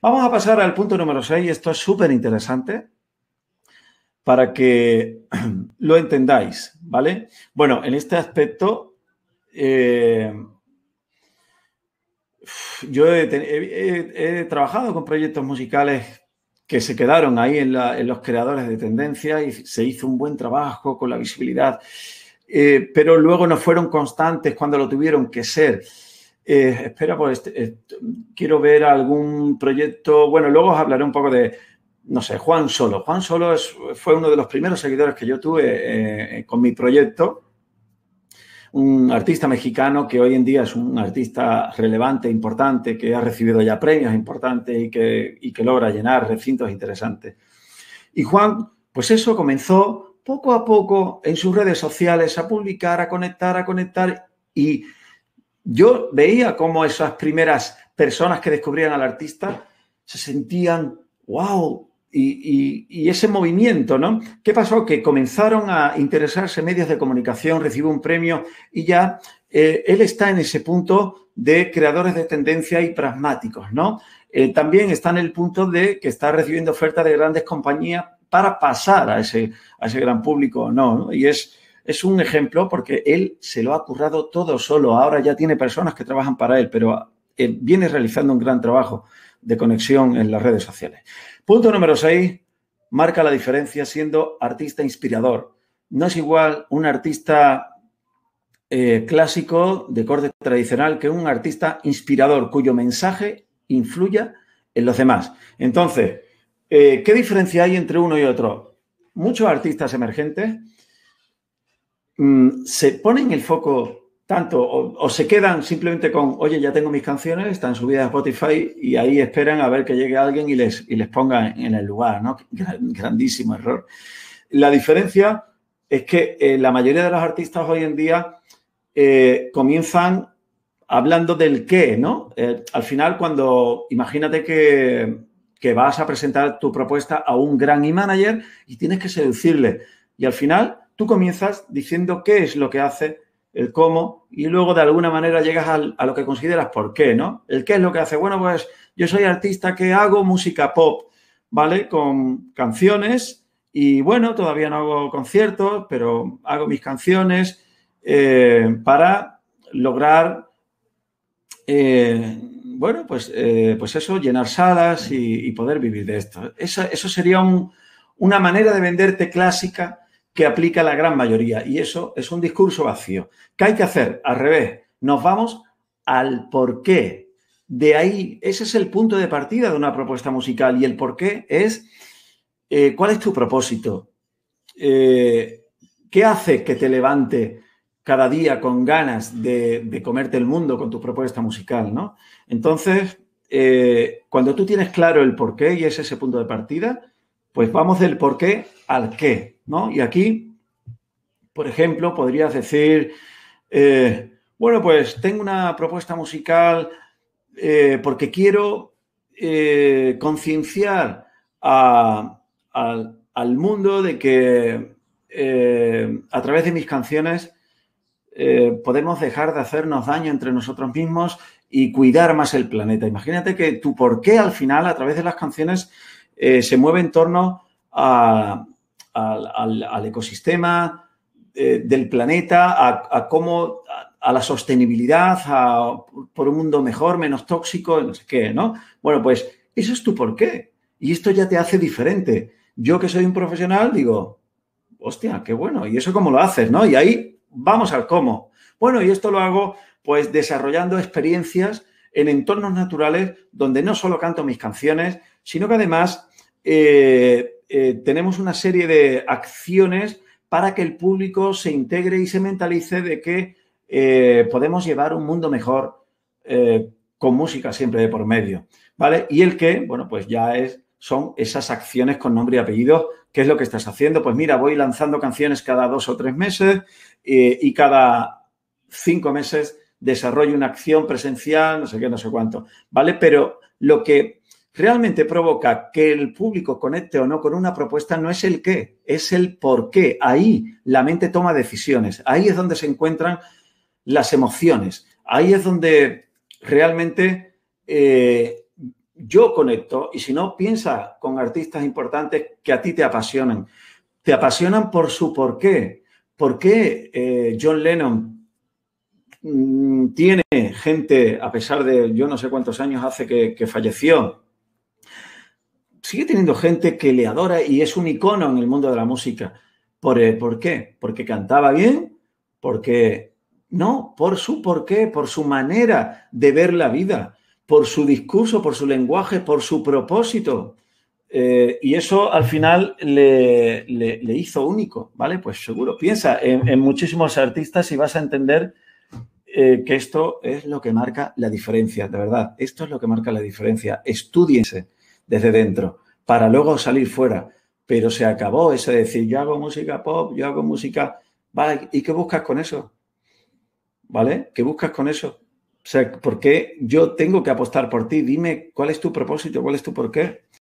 Vamos a pasar al punto número 6. Esto es súper interesante para que lo entendáis, ¿vale? Bueno, en este aspecto, eh, yo he, trabajado con proyectos musicales que se quedaron ahí en, los creadores de tendencia y se hizo un buen trabajo con la visibilidad, eh, pero luego no fueron constantes cuando lo tuvieron que ser. Eh, espera, pues este, eh, quiero ver algún proyecto. Bueno, luego os hablaré un poco de, no sé, Juan Solo. Juan Solo fue uno de los primeros seguidores que yo tuve eh, con mi proyecto. Un artista mexicano que hoy en día es un artista relevante, importante, que ha recibido ya premios importantes y que, y que logra llenar recintos interesantes. Y Juan, pues eso comenzó poco a poco en sus redes sociales a publicar, a conectar, a conectar y yo veía cómo esas primeras personas que descubrían al artista se sentían, wow, y, ese movimiento, ¿no? ¿Qué pasó? Que comenzaron a interesarse medios de comunicación, recibió un premio y ya eh, él está en ese punto de creadores de tendencia y pragmáticos, ¿no? Eh, también está en el punto de que está recibiendo ofertas de grandes compañías para pasar a ese, a ese gran público, ¿no? Y es es un ejemplo porque él se lo ha currado todo solo. Ahora ya tiene personas que trabajan para él, pero eh, viene realizando un gran trabajo de conexión en las redes sociales. Punto número 6, marca la diferencia siendo artista inspirador. No es igual un artista eh, clásico de corte tradicional que un artista inspirador cuyo mensaje influya en los demás. Entonces, eh, ¿qué diferencia hay entre uno y otro? Muchos artistas emergentes Mm, se ponen el foco tanto o, se quedan simplemente con, oye, ya tengo mis canciones, están subidas a Spotify y ahí esperan a ver que llegue alguien y les, pongan les ponga en el lugar, ¿no? Grandísimo error. La diferencia es que eh, la mayoría de los artistas hoy en día eh, comienzan hablando del qué, ¿no? Eh, al final, cuando imagínate que, que vas a presentar tu propuesta a un gran e-manager y tienes que seducirle. Y al final, tú comienzas diciendo qué es lo que hace, el cómo, y luego de alguna manera llegas a lo que consideras por qué, ¿no? El qué es lo que hace. Bueno, pues yo soy artista que hago música pop, ¿vale? Con canciones y bueno, todavía no hago conciertos, pero hago mis canciones eh, para lograr, eh, bueno, pues, eh, pues eso, llenar salas y, poder vivir de esto. Eso, sería una manera de venderte clásica que aplica la gran mayoría. Y eso es un discurso vacío. ¿Qué hay que hacer? Al revés, nos vamos al por qué. De ahí, ese es el punto de partida de una propuesta musical y el por qué es eh, cuál es tu propósito, eh, qué hace que te levante cada día con ganas de, comerte el mundo con tu propuesta musical, ¿no? Entonces, eh, cuando tú tienes claro el por qué y es ese punto de partida, pues vamos del por qué al qué. Y aquí, por ejemplo, podrías decir, eh, bueno, pues tengo una propuesta musical eh, porque quiero eh, concienciar al mundo de que a través de mis canciones podemos dejar de hacernos daño entre nosotros mismos y cuidar más el planeta. Imagínate que tu por qué al final, a través de las canciones, se mueve en torno a, al, ecosistema eh, del planeta, a, cómo, a, la sostenibilidad, por un mundo mejor, menos tóxico, no sé qué, ¿no? Bueno, pues eso es tu porqué. Y esto ya te hace diferente. Yo que soy un profesional, digo, hostia, qué bueno. ¿Y eso cómo lo haces, no? Y ahí vamos al cómo. Bueno, y esto lo hago pues desarrollando experiencias en entornos naturales donde no solo canto mis canciones, sino que además eh, eh, tenemos una serie de acciones para que el público se integre y se mentalice de que eh, podemos llevar un mundo mejor eh, con música siempre de por medio, ¿vale? Y el que, bueno, pues ya es, son esas acciones con nombre y apellido. ¿Qué es lo que estás haciendo? Pues mira, voy lanzando canciones cada dos o tres meses y cada cinco meses desarrollo una acción presencial, no sé qué, no sé cuánto, ¿vale? Pero lo que realmente provoca que el público conecte o no con una propuesta no es el qué, es el por qué. Ahí la mente toma decisiones, ahí es donde se encuentran las emociones, ahí es donde realmente eh, yo conecto y si no, piensa con artistas importantes que a ti te apasionan. Te apasionan por su por qué. ¿Por qué eh, John Lennon mm, tiene gente, a pesar de yo no sé cuántos años hace que, que falleció, sigue teniendo gente que le adora y es un icono en el mundo de la música. ¿Por, eh, ¿por qué? ¿Porque cantaba bien? Porque no, por su por qué, por su manera de ver la vida, por su discurso, por su lenguaje, por su propósito. Eh, y eso al final le, hizo único, ¿vale? Pues seguro. Piensa en, muchísimos artistas y vas a entender eh, que esto es lo que marca la diferencia, de verdad. Esto es lo que marca la diferencia. Estudiense desde dentro para luego salir fuera. Pero se acabó ese decir, yo hago música pop, yo hago música... Vale, ¿y qué buscas con eso? ¿Vale? ¿Qué buscas con eso? O sea, ¿por qué yo tengo que apostar por ti? Dime cuál es tu propósito, cuál es tu porqué.